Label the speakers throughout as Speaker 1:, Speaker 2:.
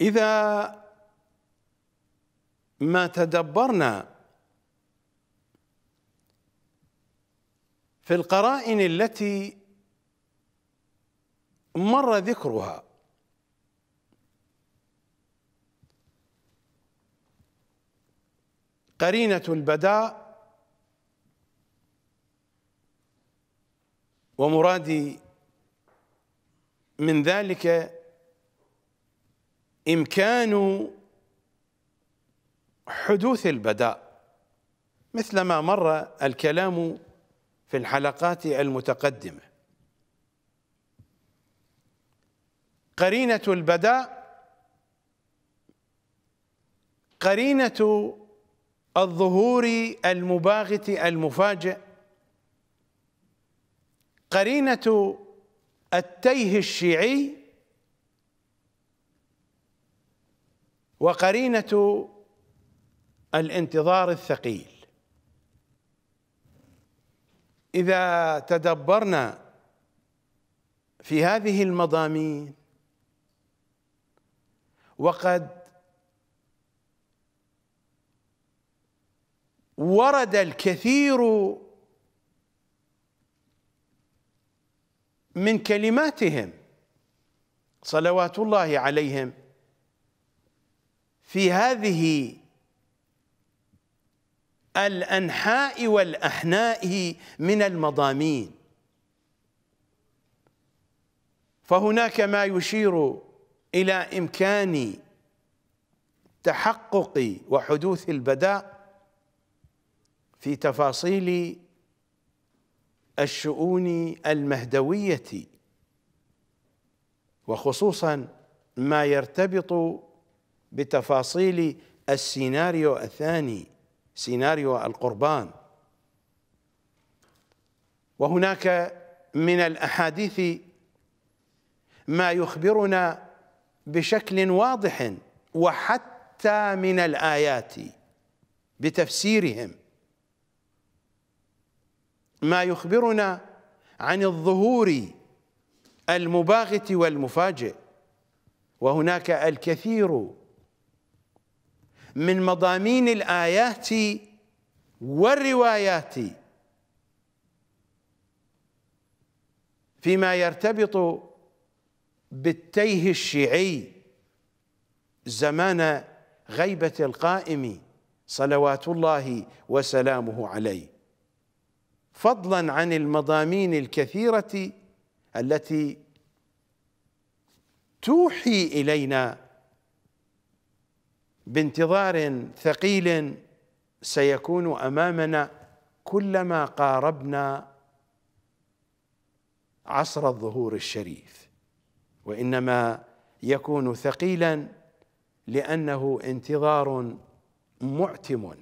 Speaker 1: إذا ما تدبرنا في القرائن التي مر ذكرها قرينة البداء ومرادي من ذلك إمكان حدوث البداء مثلما مر الكلام في الحلقات المتقدمة قرينة البداء قرينة الظهور المباغت المفاجئ قرينة التيه الشيعي وقرينة الانتظار الثقيل إذا تدبرنا في هذه المضامين وقد ورد الكثير من كلماتهم صلوات الله عليهم في هذه الأنحاء والأحناء من المضامين فهناك ما يشير إلى إمكان تحقق وحدوث البداء في تفاصيل الشؤون المهدوية وخصوصا ما يرتبط بتفاصيل السيناريو الثاني سيناريو القربان وهناك من الاحاديث ما يخبرنا بشكل واضح وحتى من الايات بتفسيرهم ما يخبرنا عن الظهور المباغت والمفاجئ وهناك الكثير من مضامين الآيات والروايات فيما يرتبط بالتيه الشيعي زمان غيبة القائم صلوات الله وسلامه عليه فضلا عن المضامين الكثيرة التي توحي إلينا بانتظار ثقيل سيكون امامنا كلما قاربنا عصر الظهور الشريف وانما يكون ثقيلا لانه انتظار معتم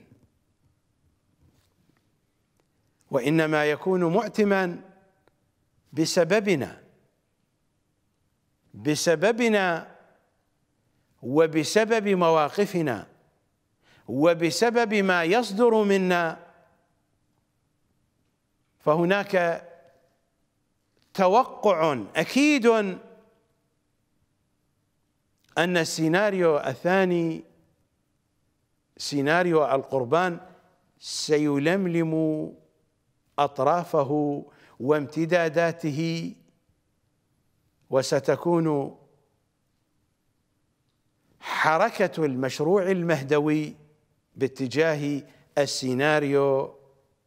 Speaker 1: وانما يكون معتما بسببنا بسببنا وبسبب مواقفنا وبسبب ما يصدر منا فهناك توقع اكيد ان السيناريو الثاني سيناريو القربان سيلملم اطرافه وامتداداته وستكون حركة المشروع المهدوي باتجاه السيناريو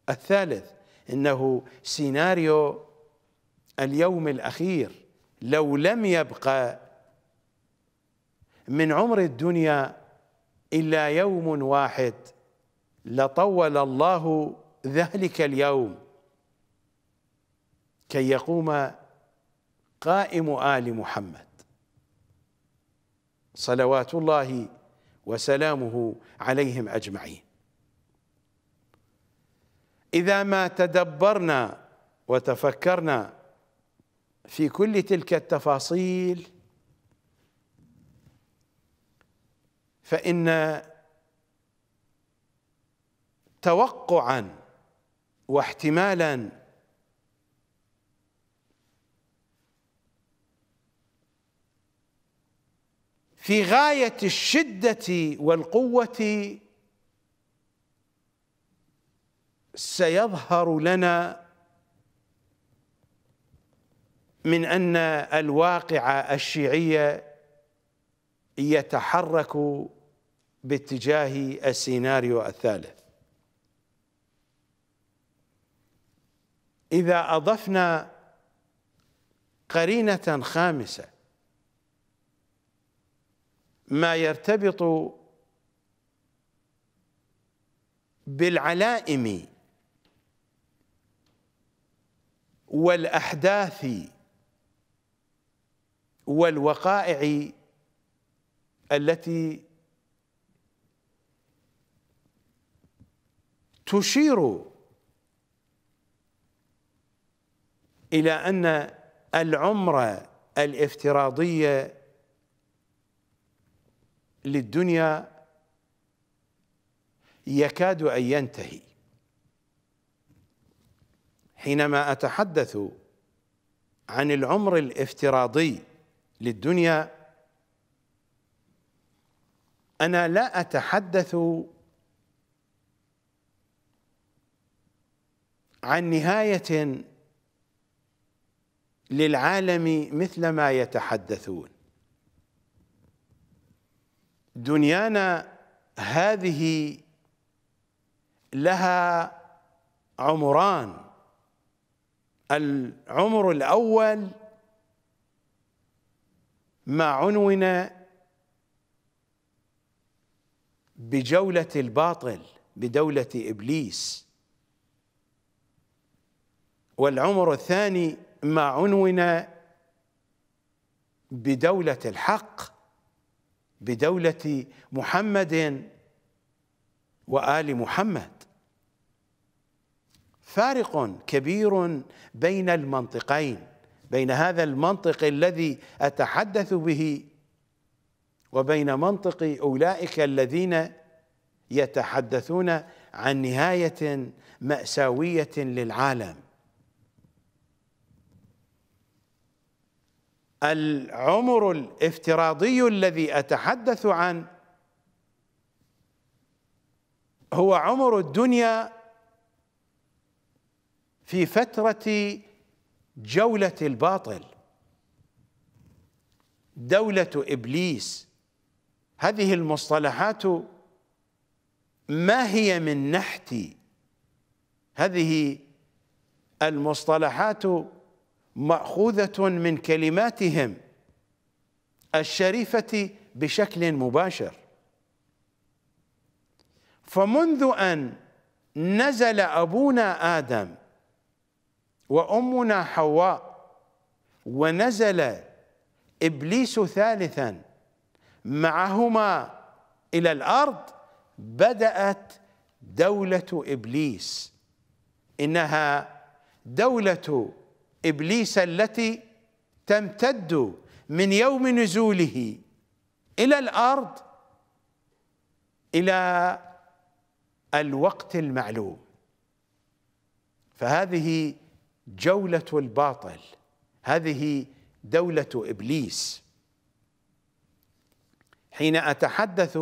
Speaker 1: الثالث إنه سيناريو اليوم الأخير لو لم يبقى من عمر الدنيا إلا يوم واحد لطول الله ذلك اليوم كي يقوم قائم آل محمد صلوات الله وسلامه عليهم اجمعين اذا ما تدبرنا وتفكرنا في كل تلك التفاصيل فان توقعا واحتمالا في غايه الشده والقوه سيظهر لنا من ان الواقع الشيعي يتحرك باتجاه السيناريو الثالث اذا اضفنا قرينه خامسه ما يرتبط بالعلائم والاحداث والوقائع التي تشير الى ان العمر الافتراضي للدنيا يكاد ان ينتهي حينما اتحدث عن العمر الافتراضي للدنيا انا لا اتحدث عن نهايه للعالم مثل ما يتحدثون دنيانا هذه لها عمران العمر الاول ما عنون بجوله الباطل بدوله ابليس والعمر الثاني ما عنون بدوله الحق بدولة محمد وآل محمد فارق كبير بين المنطقين بين هذا المنطق الذي أتحدث به وبين منطق أولئك الذين يتحدثون عن نهاية مأساوية للعالم العمر الافتراضي الذي أتحدث عنه هو عمر الدنيا في فترة جولة الباطل دولة إبليس هذه المصطلحات ما هي من نحتي هذه المصطلحات ماخوذه من كلماتهم الشريفه بشكل مباشر فمنذ ان نزل ابونا ادم وامنا حواء ونزل ابليس ثالثا معهما الى الارض بدات دوله ابليس انها دوله إبليس التي تمتد من يوم نزوله إلى الأرض إلى الوقت المعلوم فهذه جولة الباطل هذه دولة إبليس حين أتحدث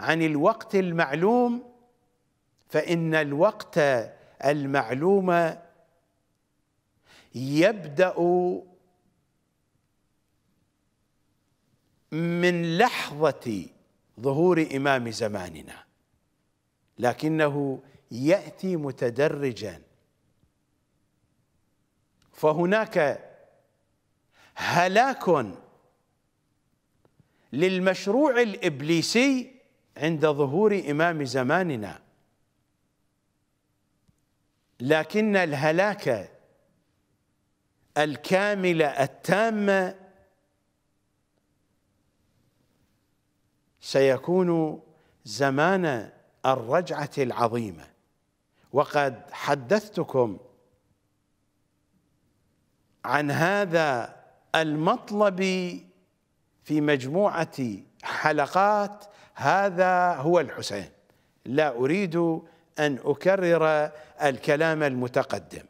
Speaker 1: عن الوقت المعلوم فإن الوقت المعلوم يبدأ من لحظة ظهور إمام زماننا لكنه يأتي متدرجا فهناك هلاك للمشروع الإبليسي عند ظهور إمام زماننا لكن الهلاك الكامله التامه سيكون زمان الرجعه العظيمه وقد حدثتكم عن هذا المطلب في مجموعه حلقات هذا هو الحسين لا اريد ان اكرر الكلام المتقدم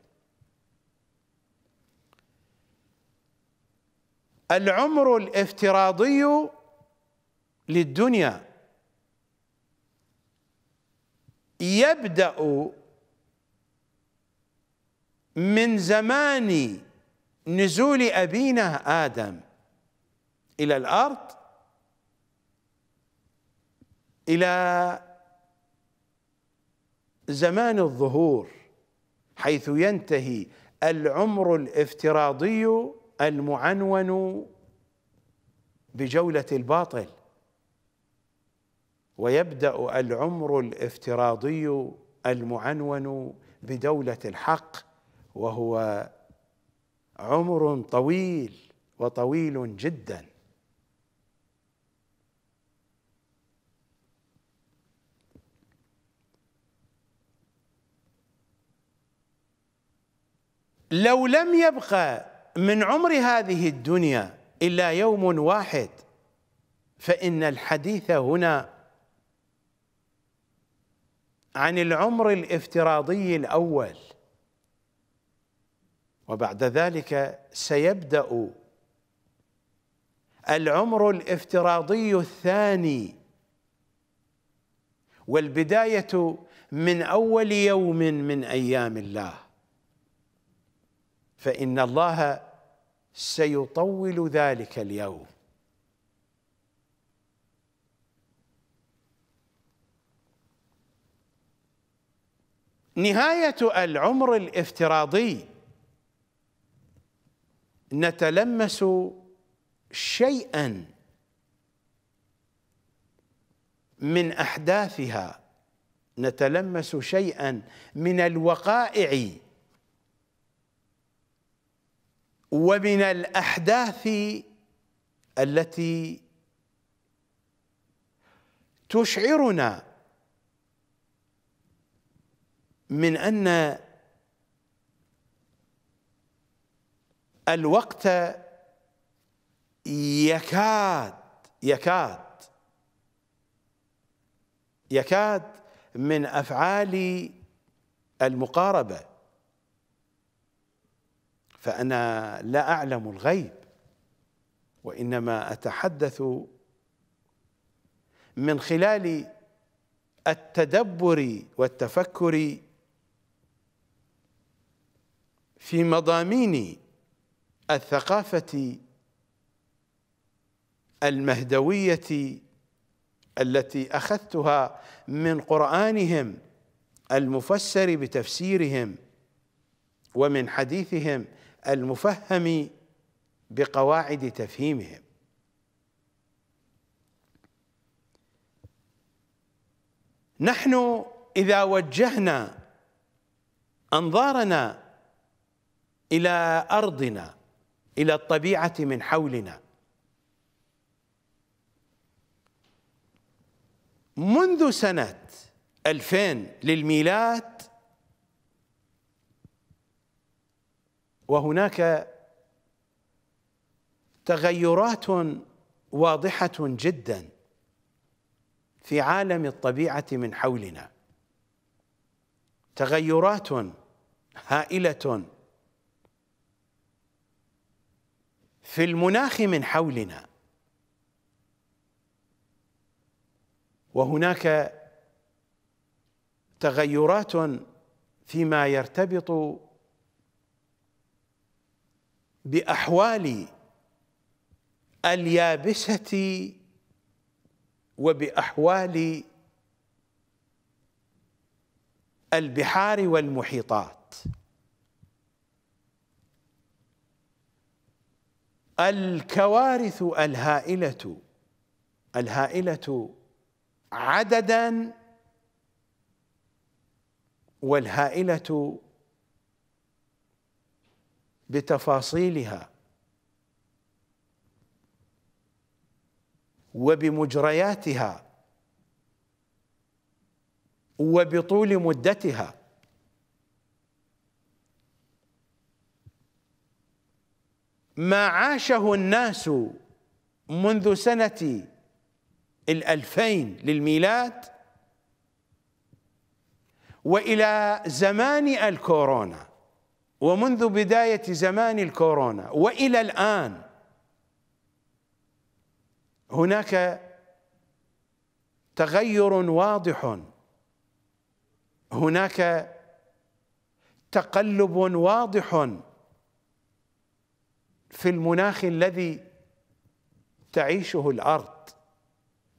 Speaker 1: العمر الافتراضي للدنيا يبدأ من زمان نزول أبينا آدم إلى الأرض إلى زمان الظهور حيث ينتهي العمر الافتراضي المعنون بجولة الباطل ويبدأ العمر الافتراضي المعنون بدولة الحق وهو عمر طويل وطويل جدا لو لم يبقى من عمر هذه الدنيا إلا يوم واحد فإن الحديث هنا عن العمر الافتراضي الأول وبعد ذلك سيبدأ العمر الافتراضي الثاني والبداية من أول يوم من أيام الله فإن الله سيطول ذلك اليوم نهاية العمر الافتراضي نتلمس شيئا من أحداثها نتلمس شيئا من الوقائع ومن الأحداث التي تشعرنا من أن الوقت يكاد يكاد يكاد من أفعال المقاربة فأنا لا أعلم الغيب وإنما أتحدث من خلال التدبر والتفكر في مضامين الثقافة المهدوية التي أخذتها من قرآنهم المفسر بتفسيرهم ومن حديثهم المفهم بقواعد تفهيمهم نحن اذا وجهنا انظارنا الى ارضنا الى الطبيعه من حولنا منذ سنه 2000 للميلاد وهناك تغيرات واضحه جدا في عالم الطبيعه من حولنا تغيرات هائله في المناخ من حولنا وهناك تغيرات فيما يرتبط باحوال اليابسه وباحوال البحار والمحيطات الكوارث الهائله الهائله عددا والهائله بتفاصيلها وبمجرياتها وبطول مدتها ما عاشه الناس منذ سنة الألفين للميلاد وإلى زمان الكورونا ومنذ بداية زمان الكورونا وإلى الآن هناك تغير واضح هناك تقلب واضح في المناخ الذي تعيشه الارض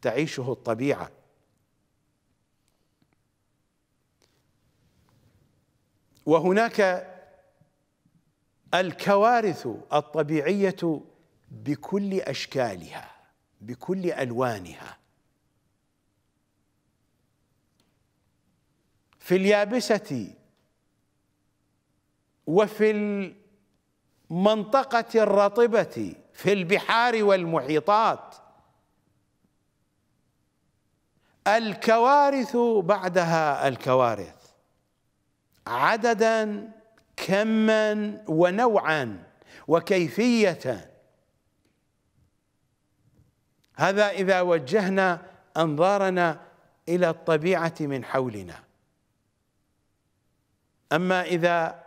Speaker 1: تعيشه الطبيعه وهناك الكوارث الطبيعيه بكل اشكالها بكل الوانها في اليابسه وفي المنطقه الرطبه في البحار والمحيطات الكوارث بعدها الكوارث عددا كما ونوعا وكيفية هذا إذا وجهنا أنظارنا إلى الطبيعة من حولنا أما إذا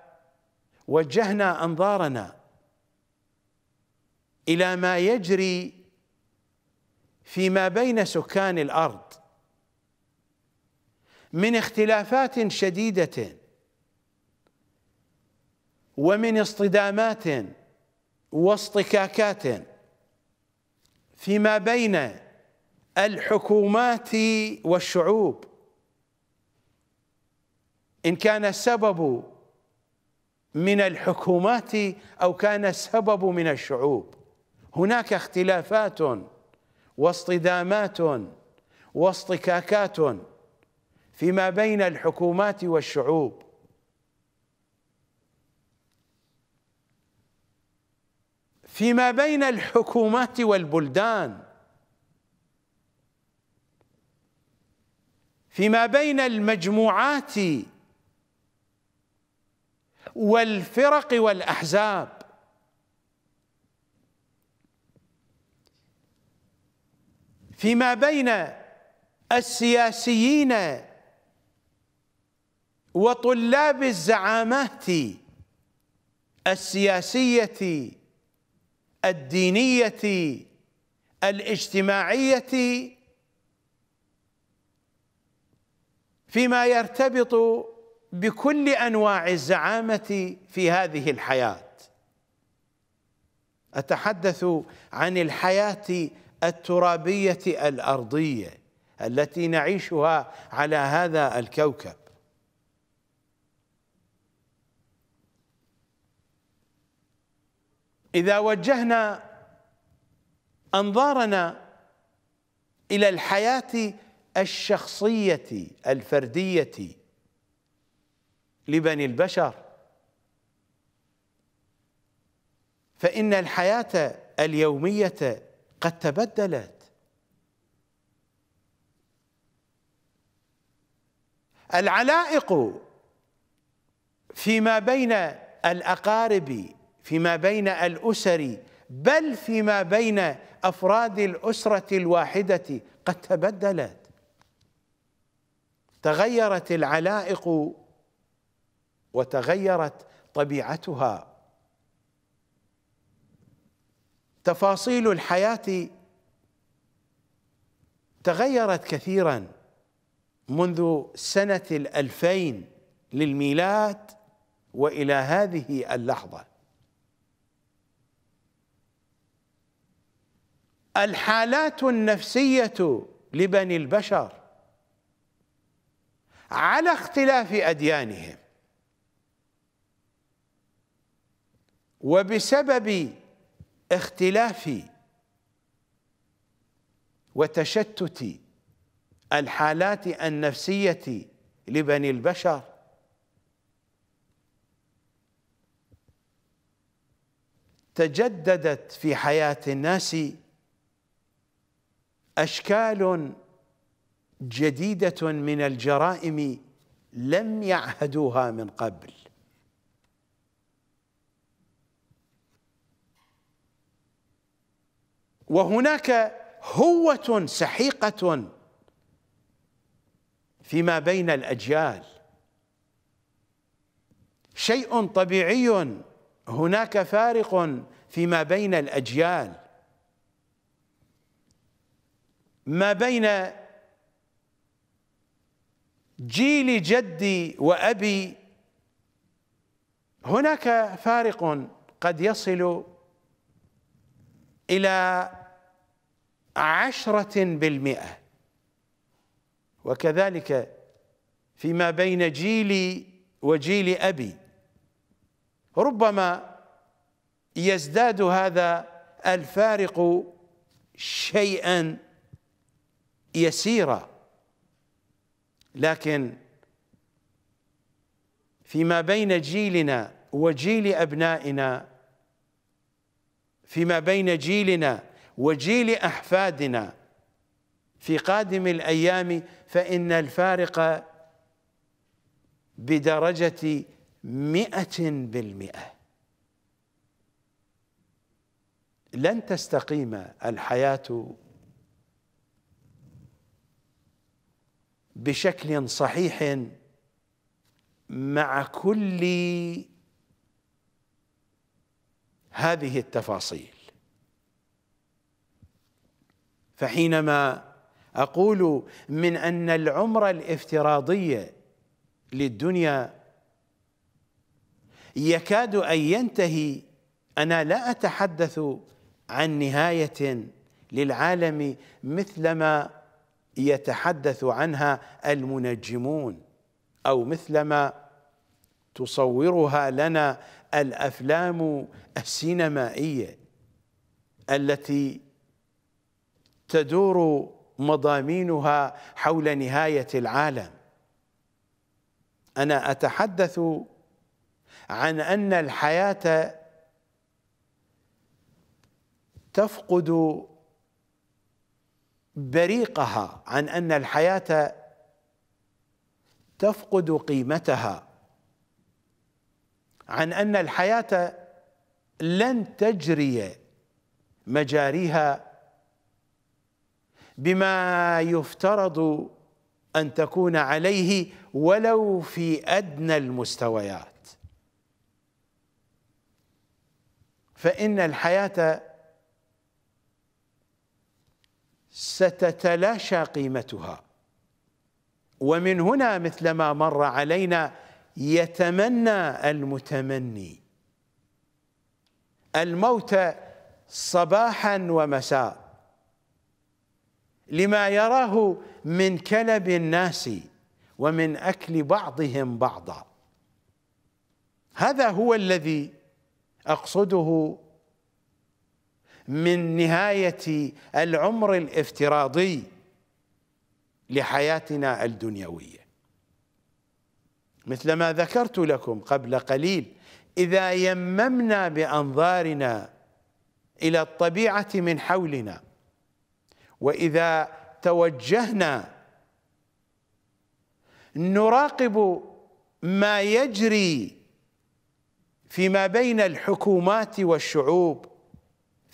Speaker 1: وجهنا أنظارنا إلى ما يجري فيما بين سكان الأرض من اختلافات شديدة ومن اصطدامات واصطكاكات فيما بين الحكومات والشعوب إن كان السبب من الحكومات أو كان السبب من الشعوب هناك اختلافات واصطدامات واصطكاكات فيما بين الحكومات والشعوب فيما بين الحكومات والبلدان فيما بين المجموعات والفرق والاحزاب فيما بين السياسيين وطلاب الزعامات السياسيه الدينية الاجتماعية فيما يرتبط بكل أنواع الزعامة في هذه الحياة أتحدث عن الحياة الترابية الأرضية التي نعيشها على هذا الكوكب إذا وجهنا أنظارنا إلى الحياة الشخصية الفردية لبني البشر فإن الحياة اليومية قد تبدلت العلائق فيما بين الأقارب فيما بين الأسر بل فيما بين أفراد الأسرة الواحدة قد تبدلت تغيرت العلائق وتغيرت طبيعتها تفاصيل الحياة تغيرت كثيرا منذ سنة الألفين للميلاد وإلى هذه اللحظة الحالات النفسية لبني البشر على اختلاف أديانهم وبسبب اختلاف وتشتت الحالات النفسية لبني البشر تجددت في حياة الناس اشكال جديده من الجرائم لم يعهدوها من قبل وهناك هوه سحيقه فيما بين الاجيال شيء طبيعي هناك فارق فيما بين الاجيال ما بين جيل جدي وأبي هناك فارق قد يصل إلى عشرة بالمئة وكذلك فيما بين جيلي وجيل أبي ربما يزداد هذا الفارق شيئا يسيرة لكن فيما بين جيلنا وجيل أبنائنا فيما بين جيلنا وجيل أحفادنا في قادم الأيام فإن الفارق بدرجة مئة بالمئة لن تستقيم الحياة بشكل صحيح مع كل هذه التفاصيل فحينما اقول من ان العمر الافتراضي للدنيا يكاد ان ينتهي انا لا اتحدث عن نهايه للعالم مثلما يتحدث عنها المنجمون او مثلما تصورها لنا الافلام السينمائيه التي تدور مضامينها حول نهايه العالم انا اتحدث عن ان الحياه تفقد بريقها عن ان الحياه تفقد قيمتها عن ان الحياه لن تجري مجاريها بما يفترض ان تكون عليه ولو في ادنى المستويات فان الحياه ستتلاشى قيمتها ومن هنا مثل ما مر علينا يتمنى المتمني الموت صباحا ومساء لما يراه من كلب الناس ومن اكل بعضهم بعضا هذا هو الذي اقصده من نهايه العمر الافتراضي لحياتنا الدنيويه مثل ما ذكرت لكم قبل قليل اذا يممنا بانظارنا الى الطبيعه من حولنا واذا توجهنا نراقب ما يجري فيما بين الحكومات والشعوب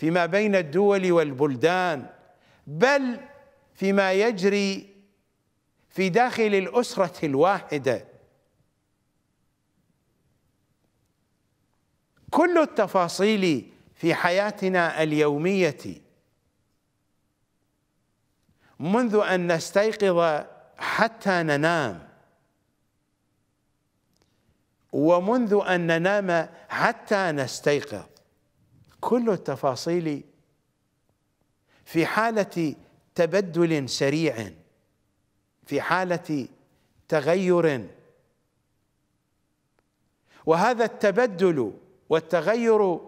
Speaker 1: فيما بين الدول والبلدان بل فيما يجري في داخل الأسرة الواحدة كل التفاصيل في حياتنا اليومية منذ أن نستيقظ حتى ننام ومنذ أن ننام حتى نستيقظ كل التفاصيل في حالة تبدل سريع في حالة تغير وهذا التبدل والتغير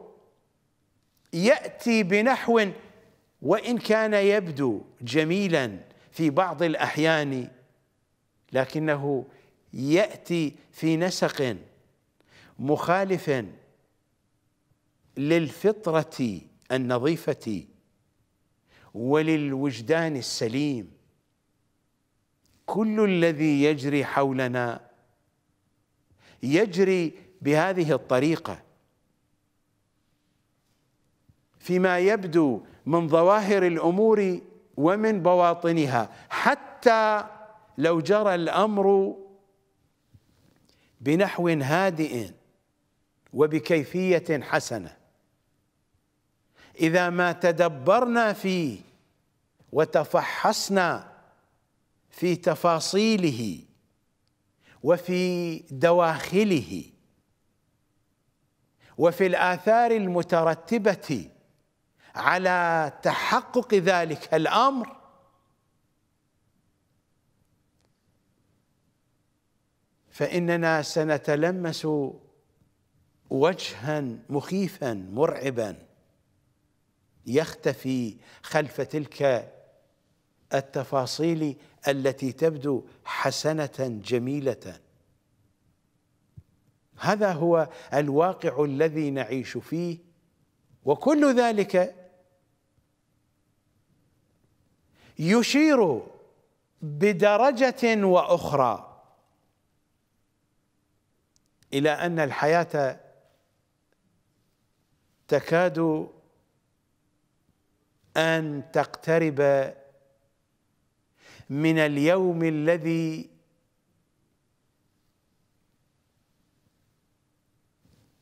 Speaker 1: يأتي بنحو وإن كان يبدو جميلا في بعض الأحيان لكنه يأتي في نسق مخالف للفطرة النظيفة وللوجدان السليم كل الذي يجري حولنا يجري بهذه الطريقة فيما يبدو من ظواهر الأمور ومن بواطنها حتى لو جرى الأمر بنحو هادئ وبكيفية حسنه اذا ما تدبرنا فيه وتفحصنا في تفاصيله وفي دواخله وفي الاثار المترتبه على تحقق ذلك الامر فاننا سنتلمس وجها مخيفا مرعبا يختفي خلف تلك التفاصيل التي تبدو حسنه جميله هذا هو الواقع الذي نعيش فيه وكل ذلك يشير بدرجه واخرى الى ان الحياه تكاد ان تقترب من اليوم الذي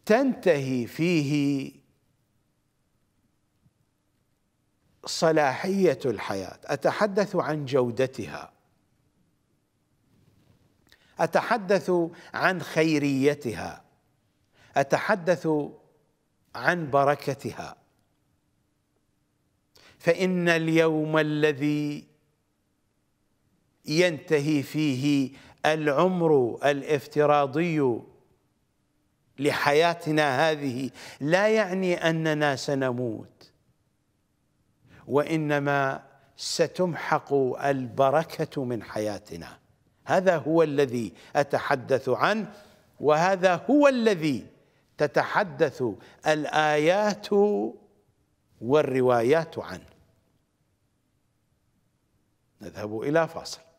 Speaker 1: تنتهي فيه صلاحيه الحياه اتحدث عن جودتها اتحدث عن خيريتها اتحدث عن بركتها فإن اليوم الذي ينتهي فيه العمر الافتراضي لحياتنا هذه لا يعني أننا سنموت وإنما ستمحق البركة من حياتنا هذا هو الذي أتحدث عنه وهذا هو الذي تتحدث الآيات والروايات عنه نذهب إلى فاصل